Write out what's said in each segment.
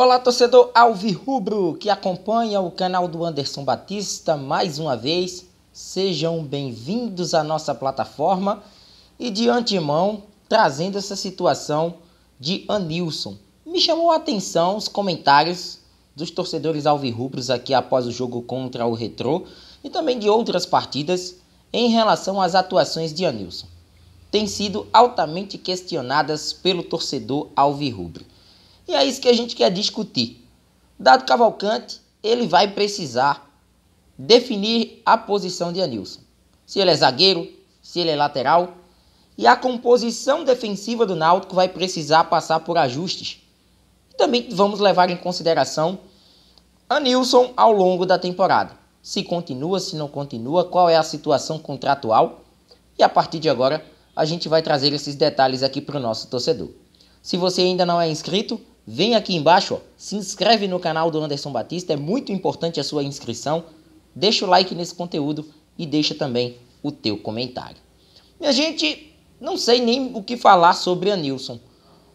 Olá, torcedor Alvirrubro que acompanha o canal do Anderson Batista mais uma vez. Sejam bem-vindos à nossa plataforma e de antemão trazendo essa situação de Anilson. Me chamou a atenção os comentários dos torcedores alvirrubros aqui após o jogo contra o Retro e também de outras partidas em relação às atuações de Anilson. Têm sido altamente questionadas pelo torcedor alvirrubro. E é isso que a gente quer discutir. Dado Cavalcante, ele vai precisar definir a posição de Anilson. Se ele é zagueiro, se ele é lateral. E a composição defensiva do Náutico vai precisar passar por ajustes. Também vamos levar em consideração Anilson ao longo da temporada. Se continua, se não continua, qual é a situação contratual. E a partir de agora, a gente vai trazer esses detalhes aqui para o nosso torcedor. Se você ainda não é inscrito, Vem aqui embaixo, ó, se inscreve no canal do Anderson Batista, é muito importante a sua inscrição. Deixa o like nesse conteúdo e deixa também o teu comentário. Minha gente, não sei nem o que falar sobre a Nilson,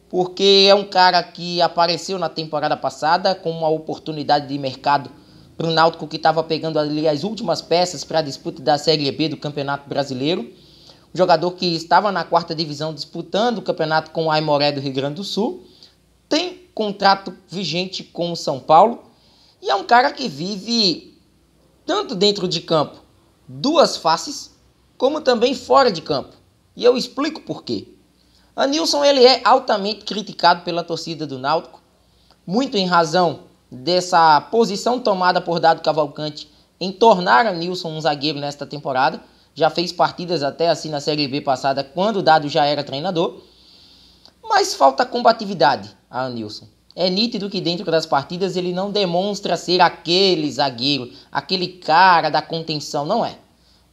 porque é um cara que apareceu na temporada passada com uma oportunidade de mercado para o Náutico que estava pegando ali as últimas peças para a disputa da Série B do Campeonato Brasileiro. Um jogador que estava na quarta divisão disputando o campeonato com o Aimoré do Rio Grande do Sul. Tem contrato vigente com o São Paulo. E é um cara que vive tanto dentro de campo duas faces, como também fora de campo. E eu explico por quê. Anilson ele é altamente criticado pela torcida do Náutico, muito em razão dessa posição tomada por Dado Cavalcante em tornar Anilson um zagueiro nesta temporada. Já fez partidas até assim na Série B passada, quando o Dado já era treinador mas falta combatividade a Anilson. É nítido que dentro das partidas ele não demonstra ser aquele zagueiro, aquele cara da contenção, não é.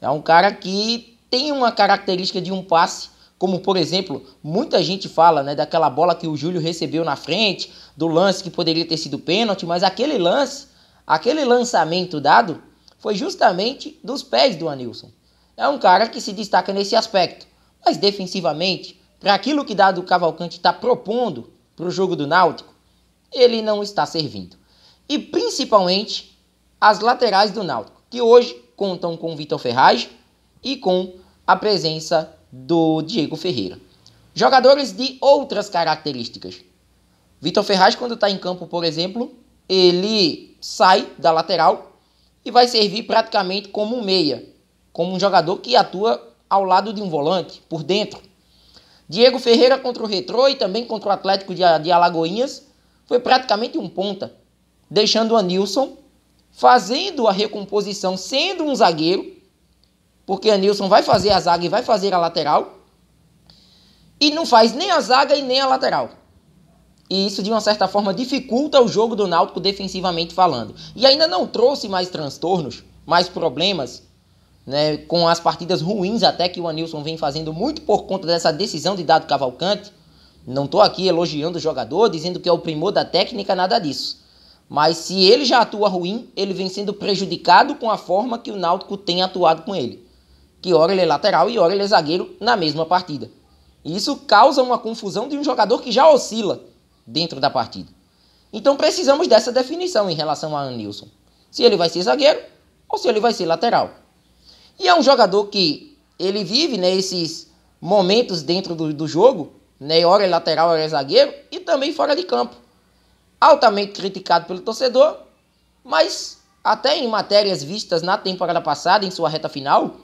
É um cara que tem uma característica de um passe, como por exemplo, muita gente fala né, daquela bola que o Júlio recebeu na frente, do lance que poderia ter sido pênalti, mas aquele lance, aquele lançamento dado, foi justamente dos pés do Anilson. É um cara que se destaca nesse aspecto, mas defensivamente para aquilo que Dado Cavalcante está propondo para o jogo do Náutico, ele não está servindo. E principalmente as laterais do Náutico, que hoje contam com Vitor Ferraz e com a presença do Diego Ferreira. Jogadores de outras características. Vitor Ferraz, quando está em campo, por exemplo, ele sai da lateral e vai servir praticamente como um meia, como um jogador que atua ao lado de um volante, por dentro. Diego Ferreira contra o Retrô e também contra o Atlético de, de Alagoinhas foi praticamente um ponta, deixando o Anilson fazendo a recomposição, sendo um zagueiro, porque Anilson vai fazer a zaga e vai fazer a lateral, e não faz nem a zaga e nem a lateral. E isso, de uma certa forma, dificulta o jogo do Náutico defensivamente falando. E ainda não trouxe mais transtornos, mais problemas né, com as partidas ruins até que o Anilson vem fazendo muito por conta dessa decisão de Dado Cavalcante. Não estou aqui elogiando o jogador, dizendo que é o primor da técnica, nada disso. Mas se ele já atua ruim, ele vem sendo prejudicado com a forma que o Náutico tem atuado com ele. Que ora ele é lateral e ora ele é zagueiro na mesma partida. isso causa uma confusão de um jogador que já oscila dentro da partida. Então precisamos dessa definição em relação a Anilson. Se ele vai ser zagueiro ou se ele vai ser lateral. E é um jogador que ele vive né, esses momentos dentro do, do jogo, né, hora é lateral, hora é zagueiro, e também fora de campo. Altamente criticado pelo torcedor, mas até em matérias vistas na temporada passada, em sua reta final,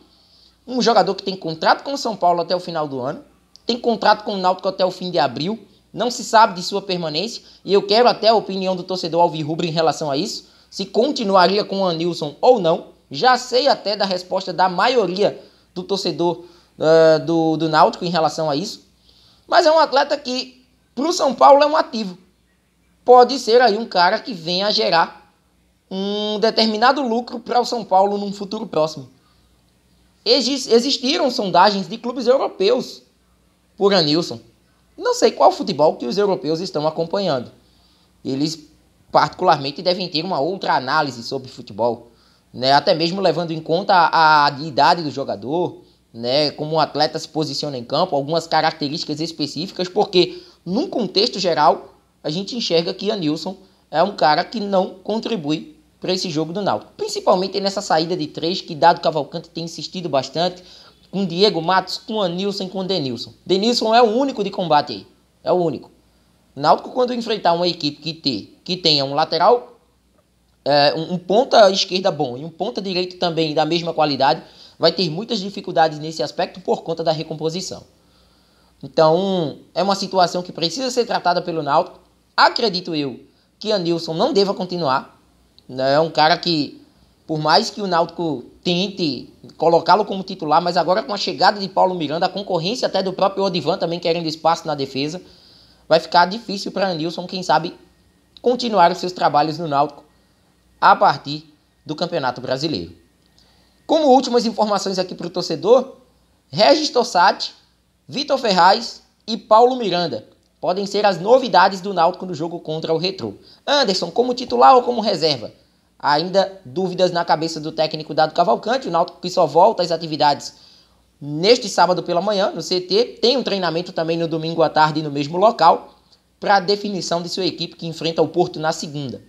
um jogador que tem contrato com o São Paulo até o final do ano, tem contrato com o Náutico até o fim de abril, não se sabe de sua permanência, e eu quero até a opinião do torcedor Alvirrubro em relação a isso, se continuaria com o Anilson ou não. Já sei até da resposta da maioria do torcedor uh, do, do Náutico em relação a isso. Mas é um atleta que, para o São Paulo, é um ativo. Pode ser aí um cara que venha a gerar um determinado lucro para o São Paulo num futuro próximo. Existiram sondagens de clubes europeus por Anilson. Não sei qual futebol que os europeus estão acompanhando. Eles, particularmente, devem ter uma outra análise sobre futebol né? Até mesmo levando em conta a, a idade do jogador, né? Como o um atleta se posiciona em campo, algumas características específicas, porque num contexto geral a gente enxerga que a Nilson é um cara que não contribui para esse jogo do Náutico, principalmente nessa saída de três que Dado Cavalcante tem insistido bastante com Diego Matos, com a Nilson e com o Denilson. Denilson é o único de combate aí, é o único. Náutico quando enfrentar uma equipe que, ter, que tenha um lateral é, um, um ponta esquerda bom e um ponta direito também da mesma qualidade, vai ter muitas dificuldades nesse aspecto por conta da recomposição. Então, é uma situação que precisa ser tratada pelo Náutico. Acredito eu que a Nilson não deva continuar. Né? É um cara que, por mais que o Náutico tente colocá-lo como titular, mas agora com a chegada de Paulo Miranda, a concorrência até do próprio Odivan também querendo espaço na defesa, vai ficar difícil para a Nilson, quem sabe, continuar os seus trabalhos no Náutico a partir do Campeonato Brasileiro. Como últimas informações aqui para o torcedor, Regis Tossati, Vitor Ferraz e Paulo Miranda podem ser as novidades do Náutico no jogo contra o Retrô. Anderson, como titular ou como reserva? Ainda dúvidas na cabeça do técnico Dado Cavalcante, o Náutico que só volta às atividades neste sábado pela manhã no CT, tem um treinamento também no domingo à tarde no mesmo local para definição de sua equipe que enfrenta o Porto na segunda.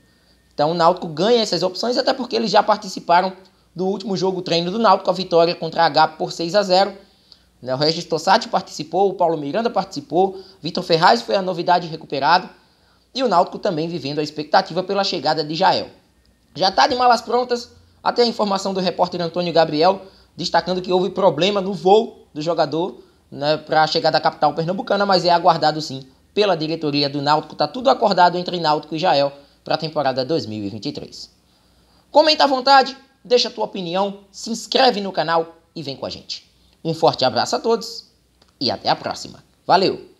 Então o Náutico ganha essas opções, até porque eles já participaram do último jogo treino do Náutico, a vitória contra a H por 6 a 0 né, O Regis Tossati participou, o Paulo Miranda participou, Vitor Ferraz foi a novidade recuperado e o Náutico também vivendo a expectativa pela chegada de Jael. Já está de malas prontas, até a informação do repórter Antônio Gabriel destacando que houve problema no voo do jogador né, para chegada da capital pernambucana, mas é aguardado sim pela diretoria do Náutico. Está tudo acordado entre Náutico e Jael para a temporada 2023. Comenta à vontade, deixa a tua opinião, se inscreve no canal e vem com a gente. Um forte abraço a todos e até a próxima. Valeu!